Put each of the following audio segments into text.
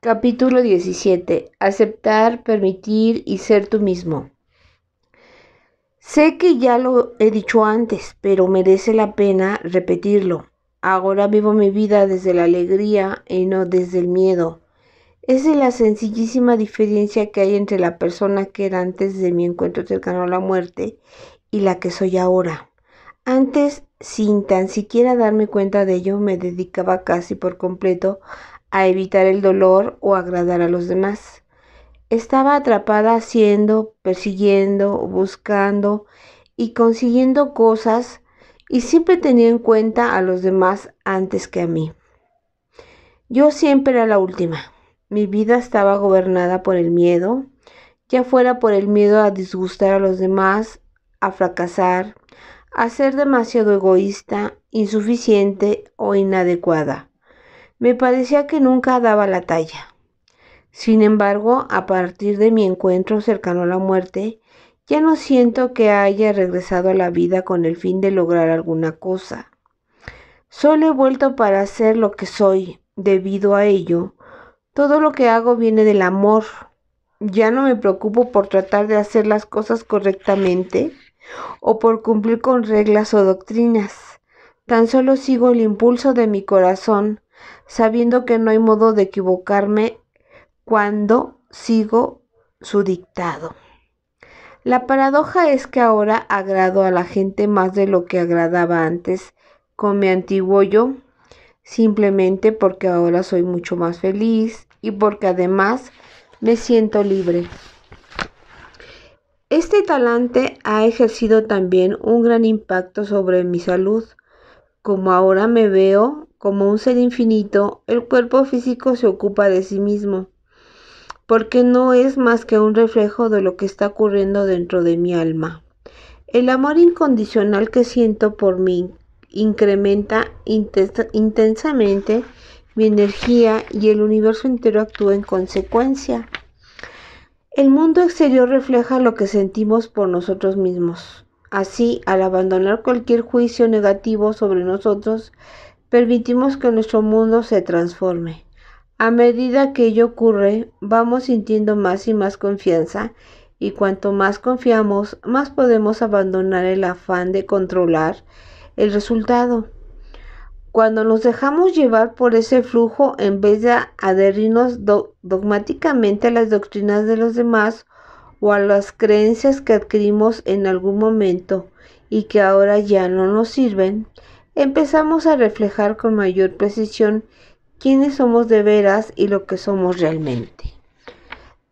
Capítulo 17. Aceptar, permitir y ser tú mismo. Sé que ya lo he dicho antes, pero merece la pena repetirlo. Ahora vivo mi vida desde la alegría y no desde el miedo. Esa es la sencillísima diferencia que hay entre la persona que era antes de mi encuentro cercano a la muerte y la que soy ahora. Antes, sin tan siquiera darme cuenta de ello, me dedicaba casi por completo a evitar el dolor o agradar a los demás. Estaba atrapada haciendo, persiguiendo, buscando y consiguiendo cosas y siempre tenía en cuenta a los demás antes que a mí. Yo siempre era la última. Mi vida estaba gobernada por el miedo, ya fuera por el miedo a disgustar a los demás, a fracasar, a ser demasiado egoísta, insuficiente o inadecuada. Me parecía que nunca daba la talla. Sin embargo, a partir de mi encuentro cercano a la muerte, ya no siento que haya regresado a la vida con el fin de lograr alguna cosa. Solo he vuelto para ser lo que soy. Debido a ello, todo lo que hago viene del amor. Ya no me preocupo por tratar de hacer las cosas correctamente o por cumplir con reglas o doctrinas. Tan solo sigo el impulso de mi corazón sabiendo que no hay modo de equivocarme cuando sigo su dictado. La paradoja es que ahora agrado a la gente más de lo que agradaba antes con mi antiguo yo, simplemente porque ahora soy mucho más feliz y porque además me siento libre. Este talante ha ejercido también un gran impacto sobre mi salud. Como ahora me veo como un ser infinito, el cuerpo físico se ocupa de sí mismo, porque no es más que un reflejo de lo que está ocurriendo dentro de mi alma. El amor incondicional que siento por mí incrementa intensamente mi energía y el universo entero actúa en consecuencia. El mundo exterior refleja lo que sentimos por nosotros mismos. Así, al abandonar cualquier juicio negativo sobre nosotros, permitimos que nuestro mundo se transforme. A medida que ello ocurre, vamos sintiendo más y más confianza y cuanto más confiamos, más podemos abandonar el afán de controlar el resultado. Cuando nos dejamos llevar por ese flujo en vez de adherirnos dogmáticamente a las doctrinas de los demás o a las creencias que adquirimos en algún momento y que ahora ya no nos sirven, empezamos a reflejar con mayor precisión quiénes somos de veras y lo que somos realmente.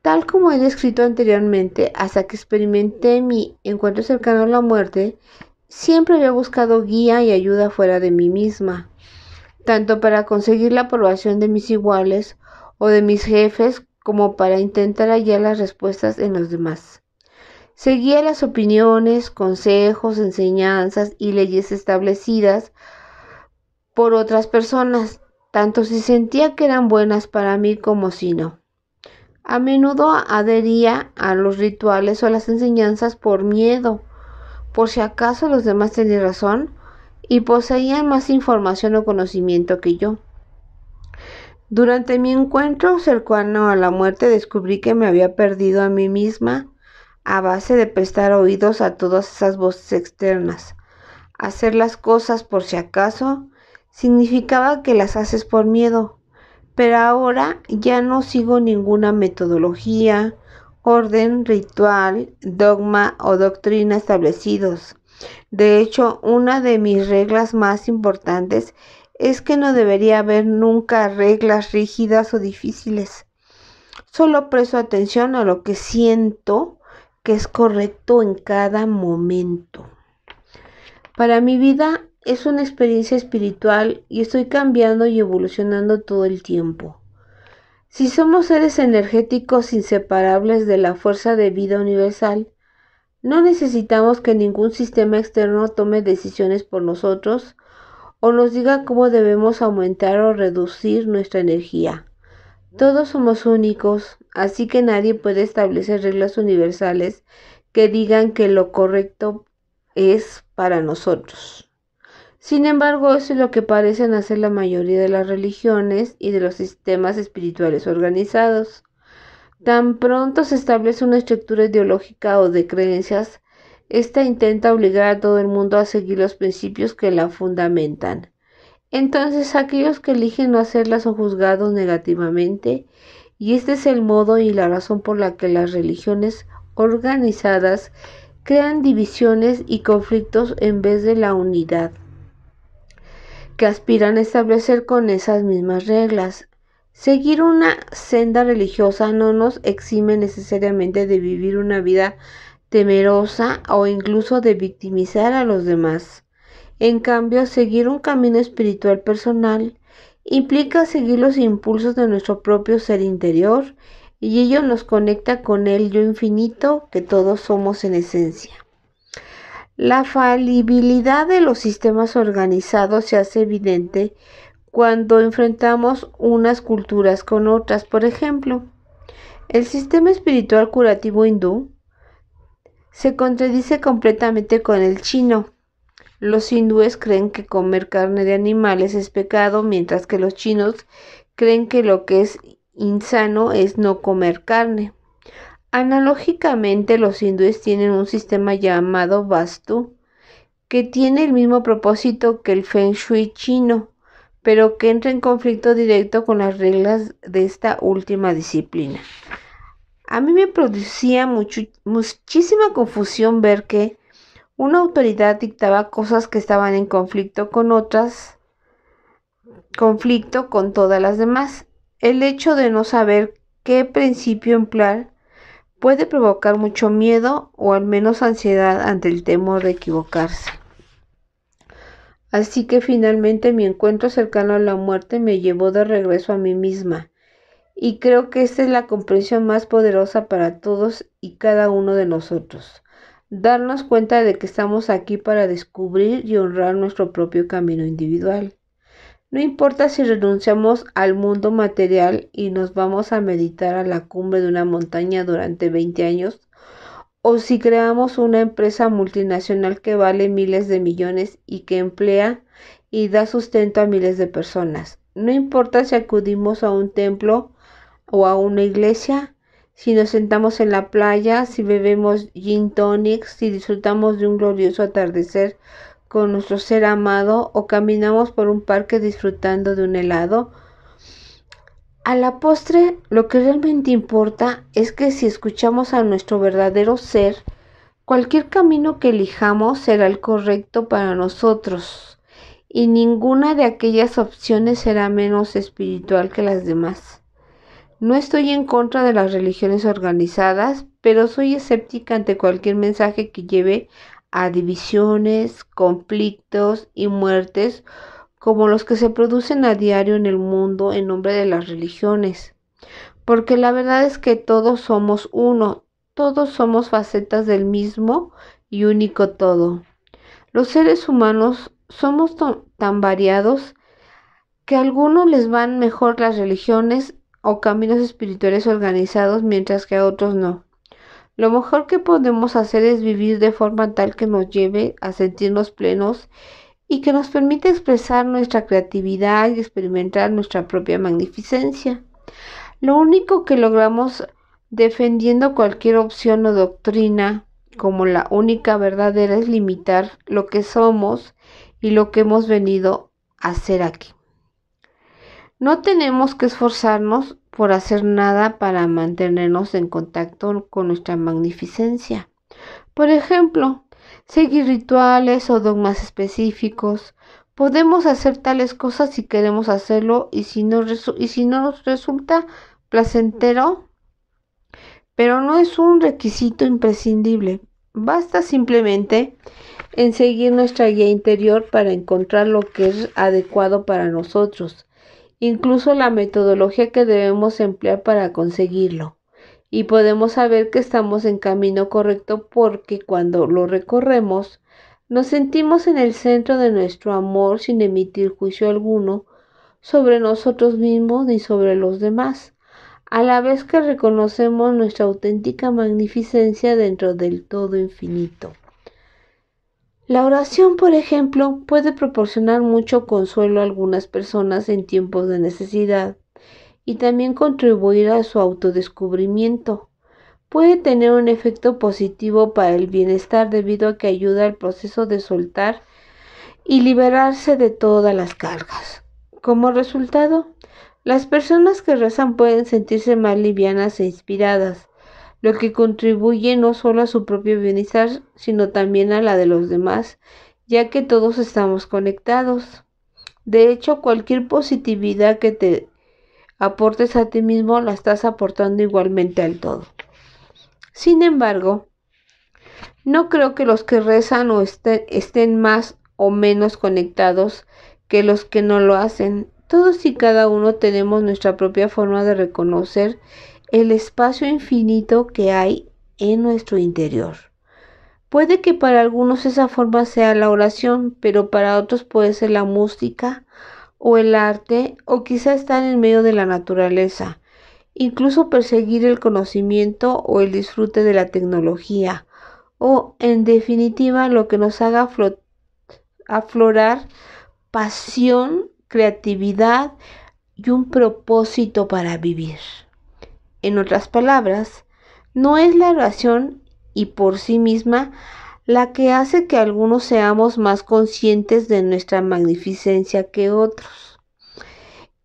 Tal como he descrito anteriormente, hasta que experimenté mi encuentro cercano a la muerte, siempre había buscado guía y ayuda fuera de mí misma, tanto para conseguir la aprobación de mis iguales o de mis jefes como para intentar hallar las respuestas en los demás. Seguía las opiniones, consejos, enseñanzas y leyes establecidas por otras personas, tanto si sentía que eran buenas para mí como si no. A menudo adhería a los rituales o a las enseñanzas por miedo, por si acaso los demás tenían razón y poseían más información o conocimiento que yo. Durante mi encuentro cercano a la muerte descubrí que me había perdido a mí misma a base de prestar oídos a todas esas voces externas. Hacer las cosas por si acaso significaba que las haces por miedo, pero ahora ya no sigo ninguna metodología, orden, ritual, dogma o doctrina establecidos. De hecho, una de mis reglas más importantes es que no debería haber nunca reglas rígidas o difíciles. Solo presto atención a lo que siento que es correcto en cada momento. Para mi vida es una experiencia espiritual y estoy cambiando y evolucionando todo el tiempo. Si somos seres energéticos inseparables de la fuerza de vida universal, no necesitamos que ningún sistema externo tome decisiones por nosotros o nos diga cómo debemos aumentar o reducir nuestra energía. Todos somos únicos, Así que nadie puede establecer reglas universales que digan que lo correcto es para nosotros. Sin embargo, eso es lo que parecen hacer la mayoría de las religiones y de los sistemas espirituales organizados. Tan pronto se establece una estructura ideológica o de creencias, esta intenta obligar a todo el mundo a seguir los principios que la fundamentan. Entonces aquellos que eligen no hacerla son juzgados negativamente y este es el modo y la razón por la que las religiones organizadas crean divisiones y conflictos en vez de la unidad que aspiran a establecer con esas mismas reglas. Seguir una senda religiosa no nos exime necesariamente de vivir una vida temerosa o incluso de victimizar a los demás. En cambio, seguir un camino espiritual personal implica seguir los impulsos de nuestro propio ser interior y ello nos conecta con el yo infinito que todos somos en esencia. La falibilidad de los sistemas organizados se hace evidente cuando enfrentamos unas culturas con otras. Por ejemplo, el sistema espiritual curativo hindú se contradice completamente con el chino, los hindúes creen que comer carne de animales es pecado, mientras que los chinos creen que lo que es insano es no comer carne. Analógicamente, los hindúes tienen un sistema llamado Vastu, que tiene el mismo propósito que el Feng Shui chino, pero que entra en conflicto directo con las reglas de esta última disciplina. A mí me producía muchísima confusión ver que una autoridad dictaba cosas que estaban en conflicto con otras, conflicto con todas las demás. El hecho de no saber qué principio emplear puede provocar mucho miedo o al menos ansiedad ante el temor de equivocarse. Así que finalmente mi encuentro cercano a la muerte me llevó de regreso a mí misma. Y creo que esta es la comprensión más poderosa para todos y cada uno de nosotros darnos cuenta de que estamos aquí para descubrir y honrar nuestro propio camino individual. No importa si renunciamos al mundo material y nos vamos a meditar a la cumbre de una montaña durante 20 años, o si creamos una empresa multinacional que vale miles de millones y que emplea y da sustento a miles de personas. No importa si acudimos a un templo o a una iglesia si nos sentamos en la playa, si bebemos gin tonics, si disfrutamos de un glorioso atardecer con nuestro ser amado o caminamos por un parque disfrutando de un helado. A la postre, lo que realmente importa es que si escuchamos a nuestro verdadero ser, cualquier camino que elijamos será el correcto para nosotros y ninguna de aquellas opciones será menos espiritual que las demás. No estoy en contra de las religiones organizadas, pero soy escéptica ante cualquier mensaje que lleve a divisiones, conflictos y muertes como los que se producen a diario en el mundo en nombre de las religiones. Porque la verdad es que todos somos uno, todos somos facetas del mismo y único todo. Los seres humanos somos tan variados que a algunos les van mejor las religiones o caminos espirituales organizados mientras que a otros no. Lo mejor que podemos hacer es vivir de forma tal que nos lleve a sentirnos plenos y que nos permita expresar nuestra creatividad y experimentar nuestra propia magnificencia. Lo único que logramos defendiendo cualquier opción o doctrina como la única verdadera es limitar lo que somos y lo que hemos venido a hacer aquí. No tenemos que esforzarnos por hacer nada para mantenernos en contacto con nuestra magnificencia. Por ejemplo, seguir rituales o dogmas específicos. Podemos hacer tales cosas si queremos hacerlo y si, no nos resulta placentero, pero no es un requisito imprescindible. Basta simplemente en seguir nuestra guía interior para encontrar lo que es adecuado para nosotros incluso la metodología que debemos emplear para conseguirlo. Y podemos saber que estamos en camino correcto porque cuando lo recorremos, nos sentimos en el centro de nuestro amor sin emitir juicio alguno sobre nosotros mismos ni sobre los demás, a la vez que reconocemos nuestra auténtica magnificencia dentro del todo infinito. La oración, por ejemplo, puede proporcionar mucho consuelo a algunas personas en tiempos de necesidad y también contribuir a su autodescubrimiento. Puede tener un efecto positivo para el bienestar debido a que ayuda al proceso de soltar y liberarse de todas las cargas. Como resultado, las personas que rezan pueden sentirse más livianas e inspiradas, lo que contribuye no solo a su propio bienestar, sino también a la de los demás, ya que todos estamos conectados. De hecho, cualquier positividad que te aportes a ti mismo la estás aportando igualmente al todo. Sin embargo, no creo que los que rezan o estén, estén más o menos conectados que los que no lo hacen. Todos y cada uno tenemos nuestra propia forma de reconocer el espacio infinito que hay en nuestro interior. Puede que para algunos esa forma sea la oración, pero para otros puede ser la música o el arte o quizá estar en medio de la naturaleza, incluso perseguir el conocimiento o el disfrute de la tecnología o en definitiva lo que nos haga aflorar pasión, creatividad y un propósito para vivir. En otras palabras, no es la oración y por sí misma la que hace que algunos seamos más conscientes de nuestra magnificencia que otros.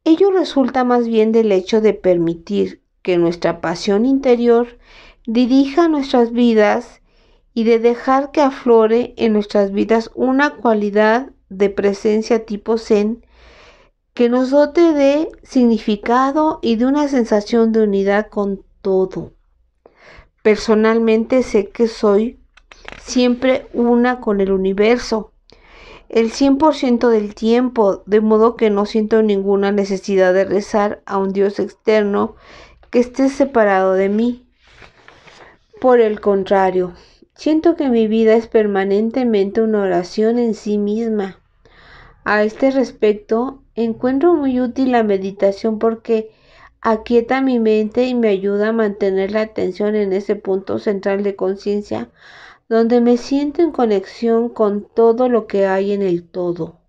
Ello resulta más bien del hecho de permitir que nuestra pasión interior dirija nuestras vidas y de dejar que aflore en nuestras vidas una cualidad de presencia tipo zen que nos dote de significado y de una sensación de unidad con todo. Personalmente sé que soy siempre una con el universo, el 100% del tiempo, de modo que no siento ninguna necesidad de rezar a un Dios externo que esté separado de mí. Por el contrario, siento que mi vida es permanentemente una oración en sí misma. A este respecto, Encuentro muy útil la meditación porque aquieta mi mente y me ayuda a mantener la atención en ese punto central de conciencia donde me siento en conexión con todo lo que hay en el todo.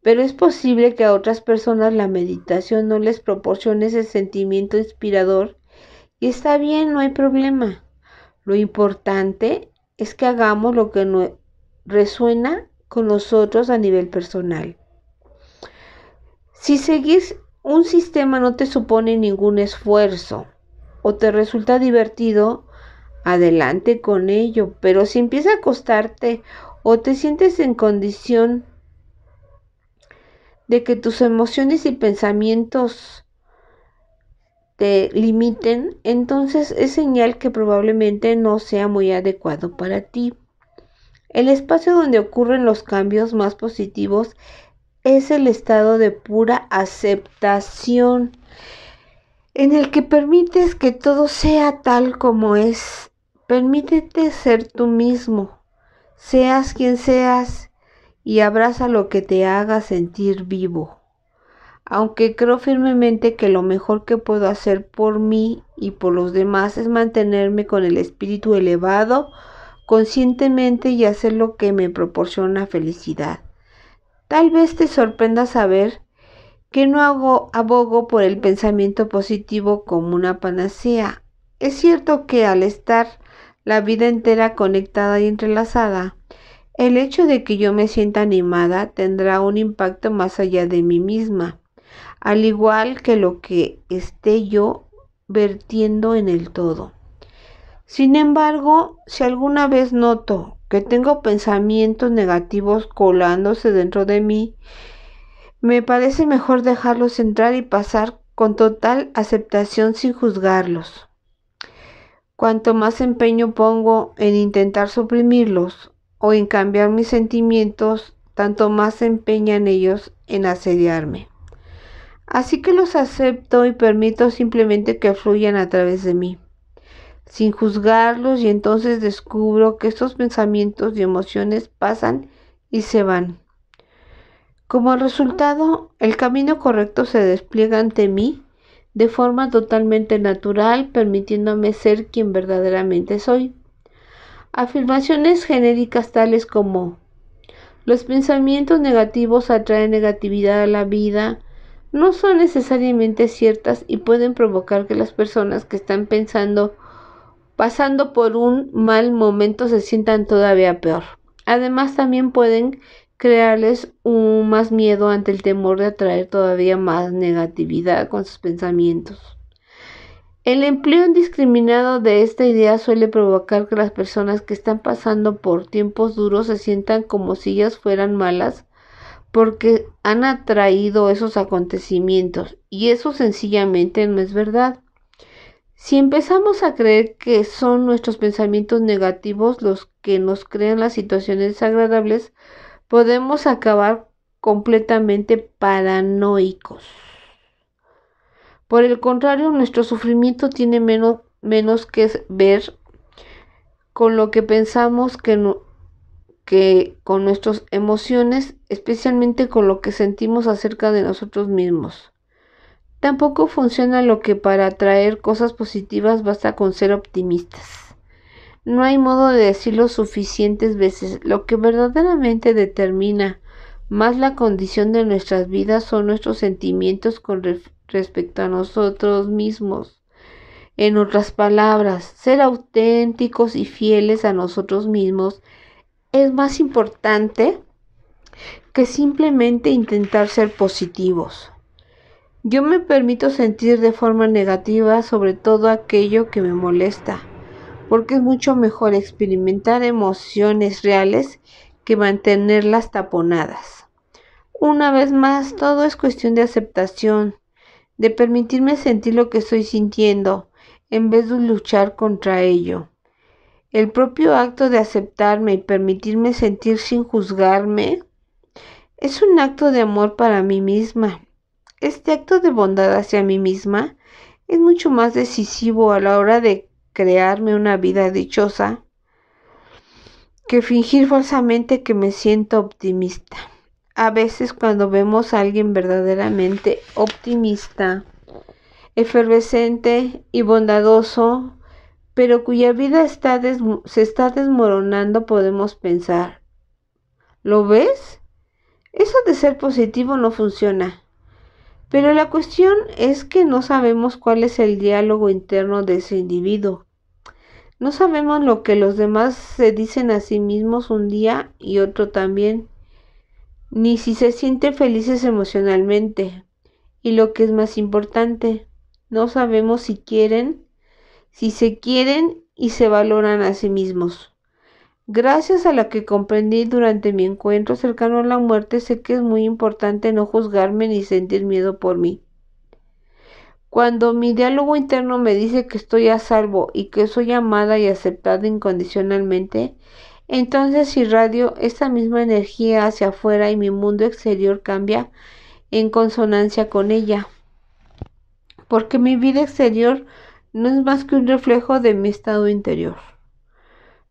Pero es posible que a otras personas la meditación no les proporcione ese sentimiento inspirador y está bien, no hay problema. Lo importante es que hagamos lo que resuena con nosotros a nivel personal. Si seguís un sistema no te supone ningún esfuerzo o te resulta divertido, adelante con ello, pero si empieza a costarte o te sientes en condición de que tus emociones y pensamientos te limiten, entonces es señal que probablemente no sea muy adecuado para ti. El espacio donde ocurren los cambios más positivos es el estado de pura aceptación en el que permites que todo sea tal como es. Permítete ser tú mismo, seas quien seas y abraza lo que te haga sentir vivo. Aunque creo firmemente que lo mejor que puedo hacer por mí y por los demás es mantenerme con el espíritu elevado, conscientemente y hacer lo que me proporciona felicidad. Tal vez te sorprenda saber que no hago abogo por el pensamiento positivo como una panacea. Es cierto que al estar la vida entera conectada y entrelazada, el hecho de que yo me sienta animada tendrá un impacto más allá de mí misma, al igual que lo que esté yo vertiendo en el todo. Sin embargo, si alguna vez noto que tengo pensamientos negativos colándose dentro de mí, me parece mejor dejarlos entrar y pasar con total aceptación sin juzgarlos. Cuanto más empeño pongo en intentar suprimirlos o en cambiar mis sentimientos, tanto más empeñan ellos en asediarme. Así que los acepto y permito simplemente que fluyan a través de mí sin juzgarlos y entonces descubro que estos pensamientos y emociones pasan y se van. Como resultado, el camino correcto se despliega ante mí de forma totalmente natural, permitiéndome ser quien verdaderamente soy. Afirmaciones genéricas tales como los pensamientos negativos atraen negatividad a la vida, no son necesariamente ciertas y pueden provocar que las personas que están pensando pasando por un mal momento se sientan todavía peor. Además también pueden crearles un más miedo ante el temor de atraer todavía más negatividad con sus pensamientos. El empleo indiscriminado de esta idea suele provocar que las personas que están pasando por tiempos duros se sientan como si ellas fueran malas porque han atraído esos acontecimientos y eso sencillamente no es verdad. Si empezamos a creer que son nuestros pensamientos negativos los que nos crean las situaciones desagradables, podemos acabar completamente paranoicos. Por el contrario, nuestro sufrimiento tiene menos, menos que ver con lo que pensamos que, que con nuestras emociones, especialmente con lo que sentimos acerca de nosotros mismos. Tampoco funciona lo que para atraer cosas positivas basta con ser optimistas. No hay modo de decirlo suficientes veces. Lo que verdaderamente determina más la condición de nuestras vidas son nuestros sentimientos con respecto a nosotros mismos. En otras palabras, ser auténticos y fieles a nosotros mismos es más importante que simplemente intentar ser positivos. Yo me permito sentir de forma negativa sobre todo aquello que me molesta, porque es mucho mejor experimentar emociones reales que mantenerlas taponadas. Una vez más, todo es cuestión de aceptación, de permitirme sentir lo que estoy sintiendo, en vez de luchar contra ello. El propio acto de aceptarme y permitirme sentir sin juzgarme es un acto de amor para mí misma este acto de bondad hacia mí misma es mucho más decisivo a la hora de crearme una vida dichosa que fingir falsamente que me siento optimista. A veces cuando vemos a alguien verdaderamente optimista, efervescente y bondadoso, pero cuya vida se está desmoronando, podemos pensar, ¿lo ves? Eso de ser positivo no funciona. Pero la cuestión es que no sabemos cuál es el diálogo interno de ese individuo. No sabemos lo que los demás se dicen a sí mismos un día y otro también, ni si se sienten felices emocionalmente. Y lo que es más importante, no sabemos si quieren, si se quieren y se valoran a sí mismos gracias a la que comprendí durante mi encuentro cercano a la muerte, sé que es muy importante no juzgarme ni sentir miedo por mí. Cuando mi diálogo interno me dice que estoy a salvo y que soy amada y aceptada incondicionalmente, entonces irradio esta misma energía hacia afuera y mi mundo exterior cambia en consonancia con ella. Porque mi vida exterior no es más que un reflejo de mi estado interior.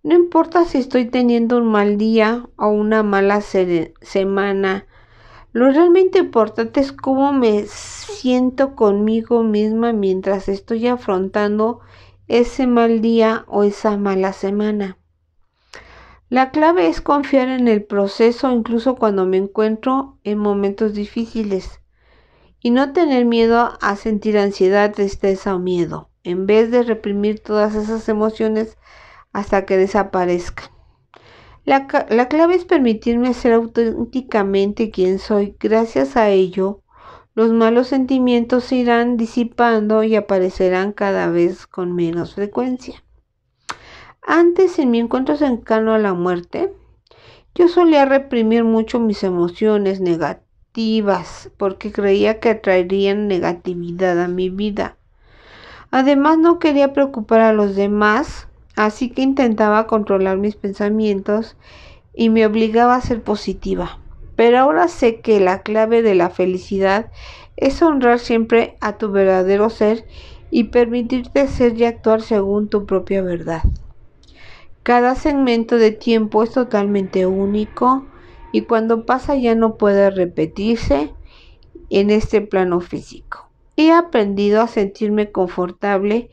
No importa si estoy teniendo un mal día o una mala semana. Lo realmente importante es cómo me siento conmigo misma mientras estoy afrontando ese mal día o esa mala semana. La clave es confiar en el proceso incluso cuando me encuentro en momentos difíciles y no tener miedo a sentir ansiedad, tristeza o miedo. En vez de reprimir todas esas emociones, hasta que desaparezca... La, la, clave es permitirme ser auténticamente quien soy. Gracias a ello, los malos sentimientos se irán disipando y aparecerán cada vez con menos frecuencia. Antes, en mi encuentro cercano a la muerte, yo solía reprimir mucho mis emociones negativas porque creía que atraerían negatividad a mi vida. Además, no quería preocupar a los demás Así que intentaba controlar mis pensamientos y me obligaba a ser positiva. Pero ahora sé que la clave de la felicidad es honrar siempre a tu verdadero ser y permitirte ser y actuar según tu propia verdad. Cada segmento de tiempo es totalmente único y cuando pasa ya no puede repetirse en este plano físico. He aprendido a sentirme confortable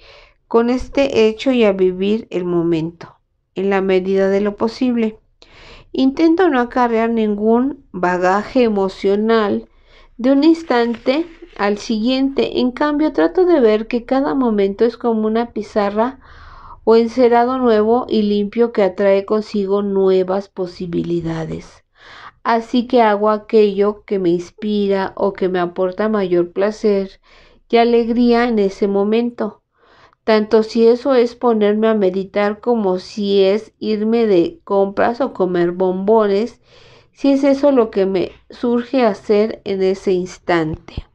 con este hecho y a vivir el momento, en la medida de lo posible. Intento no acarrear ningún bagaje emocional de un instante al siguiente. En cambio, trato de ver que cada momento es como una pizarra o encerado nuevo y limpio que atrae consigo nuevas posibilidades. Así que hago aquello que me inspira o que me aporta mayor placer y alegría en ese momento tanto si eso es ponerme a meditar como si es irme de compras o comer bombones, si es eso lo que me surge hacer en ese instante.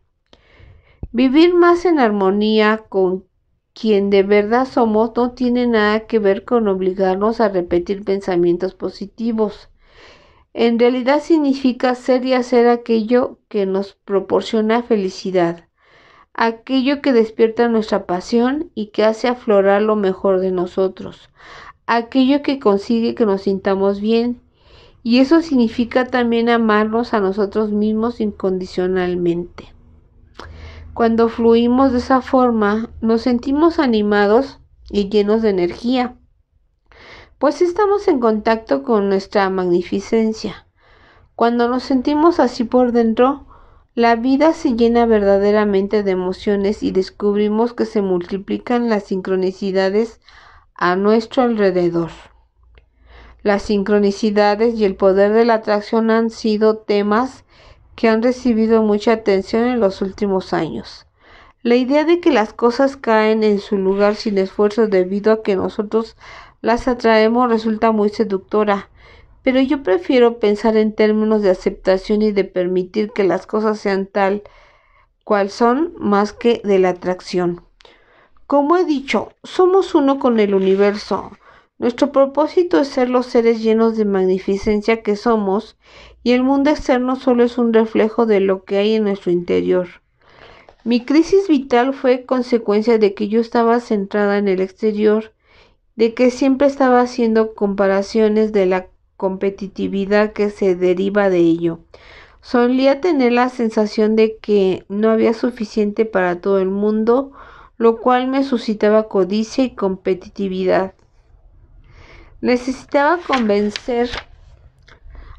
Vivir más en armonía con quien de verdad somos no tiene nada que ver con obligarnos a repetir pensamientos positivos. En realidad significa ser y hacer aquello que nos proporciona felicidad aquello que despierta nuestra pasión y que hace aflorar lo mejor de nosotros, aquello que consigue que nos sintamos bien. Y eso significa también amarnos a nosotros mismos incondicionalmente. Cuando fluimos de esa forma, nos sentimos animados y llenos de energía, pues estamos en contacto con nuestra magnificencia. Cuando nos sentimos así por dentro, la vida se llena verdaderamente de emociones y descubrimos que se multiplican las sincronicidades a nuestro alrededor. Las sincronicidades y el poder de la atracción han sido temas que han recibido mucha atención en los últimos años. La idea de que las cosas caen en su lugar sin esfuerzo debido a que nosotros las atraemos resulta muy seductora pero yo prefiero pensar en términos de aceptación y de permitir que las cosas sean tal cual son más que de la atracción. Como he dicho, somos uno con el universo. Nuestro propósito es ser los seres llenos de magnificencia que somos y el mundo externo solo es un reflejo de lo que hay en nuestro interior. Mi crisis vital fue consecuencia de que yo estaba centrada en el exterior, de que siempre estaba haciendo comparaciones de la competitividad que se deriva de ello. Solía tener la sensación de que no había suficiente para todo el mundo, lo cual me suscitaba codicia y competitividad. Necesitaba convencer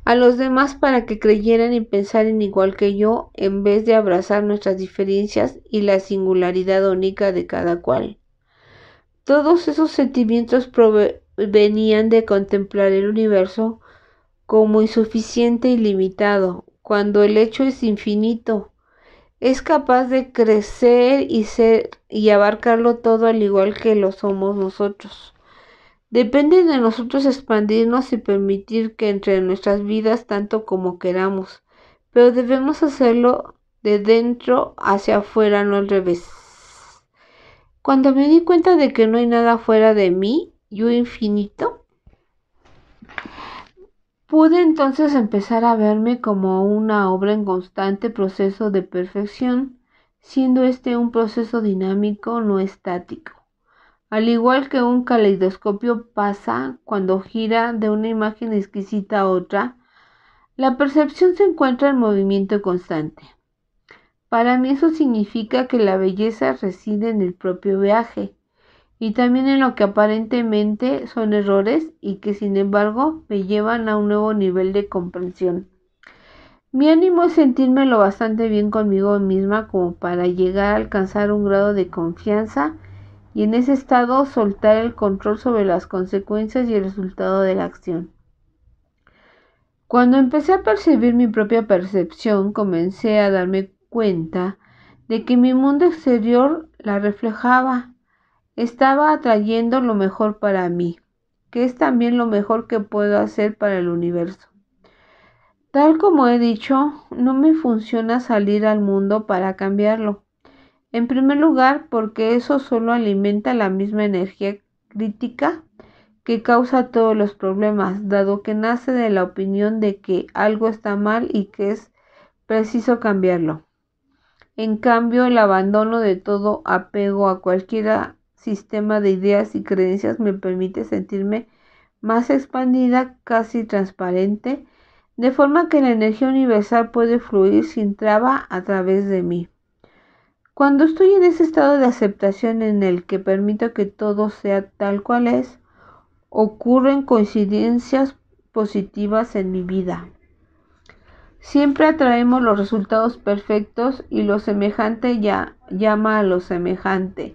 a los demás para que creyeran y pensaran igual que yo en vez de abrazar nuestras diferencias y la singularidad única de cada cual. Todos esos sentimientos venían de contemplar el universo como insuficiente y limitado, cuando el hecho es infinito. Es capaz de crecer y ser y abarcarlo todo al igual que lo somos nosotros. Depende de nosotros expandirnos y permitir que entre nuestras vidas tanto como queramos, pero debemos hacerlo de dentro hacia afuera, no al revés. Cuando me di cuenta de que no hay nada fuera de mí, yo infinito, pude entonces empezar a verme como una obra en constante proceso de perfección, siendo este un proceso dinámico no estático. Al igual que un caleidoscopio pasa cuando gira de una imagen exquisita a otra, la percepción se encuentra en movimiento constante. Para mí eso significa que la belleza reside en el propio viaje, y también en lo que aparentemente son errores y que sin embargo me llevan a un nuevo nivel de comprensión. Mi ánimo es sentirme lo bastante bien conmigo misma como para llegar a alcanzar un grado de confianza y en ese estado soltar el control sobre las consecuencias y el resultado de la acción. Cuando empecé a percibir mi propia percepción, comencé a darme cuenta de que mi mundo exterior la reflejaba estaba atrayendo lo mejor para mí, que es también lo mejor que puedo hacer para el universo. Tal como he dicho, no me funciona salir al mundo para cambiarlo. En primer lugar, porque eso solo alimenta la misma energía crítica que causa todos los problemas, dado que nace de la opinión de que algo está mal y que es preciso cambiarlo. En cambio, el abandono de todo apego a cualquiera sistema de ideas y creencias me permite sentirme más expandida, casi transparente, de forma que la energía universal puede fluir sin traba a través de mí. Cuando estoy en ese estado de aceptación en el que permito que todo sea tal cual es, ocurren coincidencias positivas en mi vida. Siempre atraemos los resultados perfectos y lo semejante ya llama a lo semejante.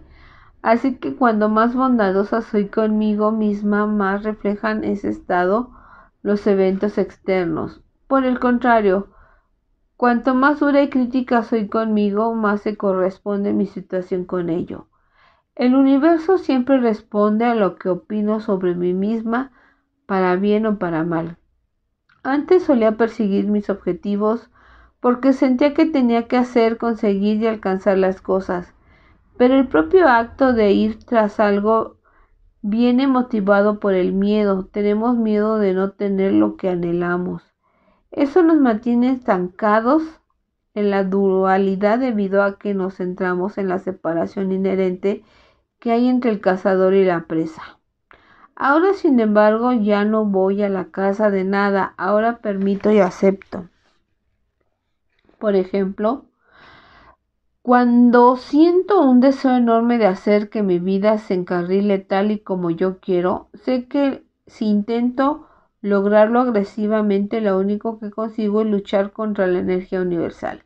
Así que cuando más bondadosa soy conmigo misma, más reflejan ese estado los eventos externos. Por el contrario, cuanto más dura y crítica soy conmigo, más se corresponde mi situación con ello. El universo siempre responde a lo que opino sobre mí misma, para bien o para mal. Antes solía perseguir mis objetivos porque sentía que tenía que hacer, conseguir y alcanzar las cosas. Pero el propio acto de ir tras algo viene motivado por el miedo. Tenemos miedo de no tener lo que anhelamos. Eso nos mantiene estancados en la dualidad debido a que nos centramos en la separación inherente que hay entre el cazador y la presa. Ahora, sin embargo, ya no voy a la casa de nada, ahora permito y acepto. Por ejemplo, cuando siento un deseo enorme de hacer que mi vida se encarrile tal y como yo quiero, sé que si intento lograrlo agresivamente, lo único que consigo es luchar contra la energía universal.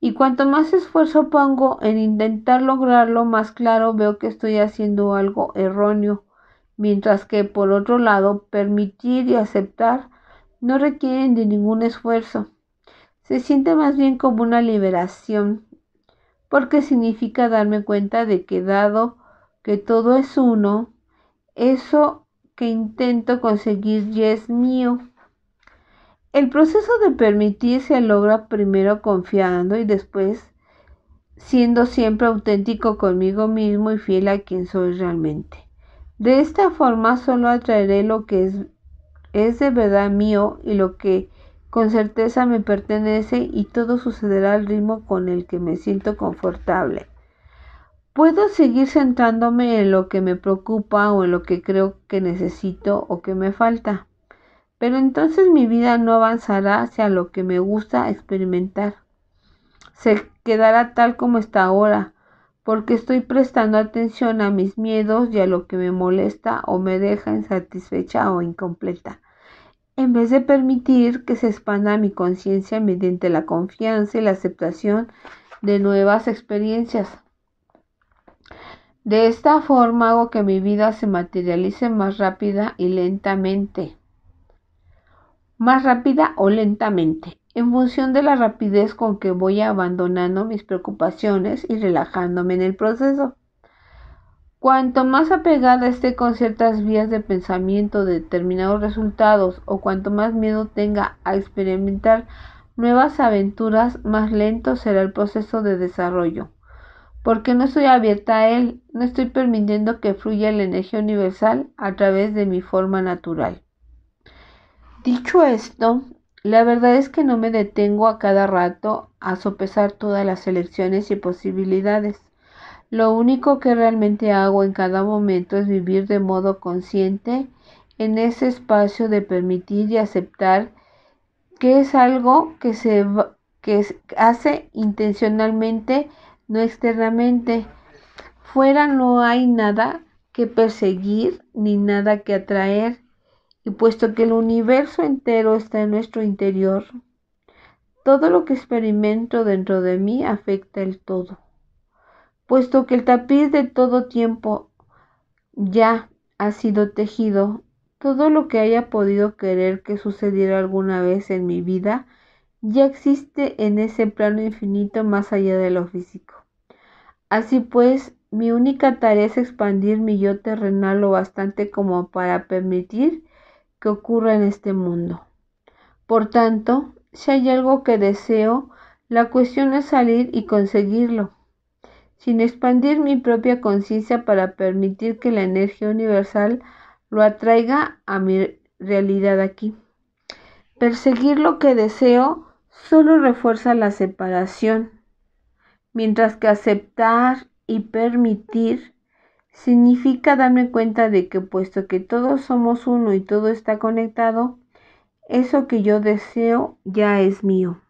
Y cuanto más esfuerzo pongo en intentar lograrlo, más claro veo que estoy haciendo algo erróneo, mientras que por otro lado, permitir y aceptar no requieren de ningún esfuerzo. Se siente más bien como una liberación porque significa darme cuenta de que dado que todo es uno, eso que intento conseguir ya es mío. El proceso de permitir se logra primero confiando y después siendo siempre auténtico conmigo mismo y fiel a quien soy realmente. De esta forma solo atraeré lo que es, es de verdad mío y lo que con certeza me pertenece y todo sucederá al ritmo con el que me siento confortable. Puedo seguir centrándome en lo que me preocupa o en lo que creo que necesito o que me falta. Pero entonces mi vida no avanzará hacia lo que me gusta experimentar. Se quedará tal como está ahora, porque estoy prestando atención a mis miedos y a lo que me molesta o me deja insatisfecha o incompleta en vez de permitir que se expanda mi conciencia mediante la confianza y la aceptación de nuevas experiencias. De esta forma hago que mi vida se materialice más rápida y lentamente. Más rápida o lentamente, en función de la rapidez con que voy abandonando mis preocupaciones y relajándome en el proceso. Cuanto más apegada esté con ciertas vías de pensamiento de determinados resultados o cuanto más miedo tenga a experimentar nuevas aventuras, más lento será el proceso de desarrollo. Porque no estoy abierta a él, no estoy permitiendo que fluya la energía universal a través de mi forma natural. Dicho esto, la verdad es que no me detengo a cada rato a sopesar todas las elecciones y posibilidades lo único que realmente hago en cada momento es vivir de modo consciente en ese espacio de permitir y aceptar que es algo que se que hace intencionalmente, no externamente. Fuera no hay nada que perseguir ni nada que atraer. Y puesto que el universo entero está en nuestro interior, todo lo que experimento dentro de mí afecta el todo puesto que el tapiz de todo tiempo ya ha sido tejido. Todo lo que haya podido querer que sucediera alguna vez en mi vida ya existe en ese plano infinito más allá de lo físico. Así pues, mi única tarea es expandir mi yo terrenal lo bastante como para permitir que ocurra en este mundo. Por tanto, si hay algo que deseo, la cuestión es salir y conseguirlo sin expandir mi propia conciencia para permitir que la energía universal lo atraiga a mi realidad aquí. Perseguir lo que deseo solo refuerza la separación, mientras que aceptar y permitir significa darme cuenta de que puesto que todos somos uno y todo está conectado, eso que yo deseo ya es mío.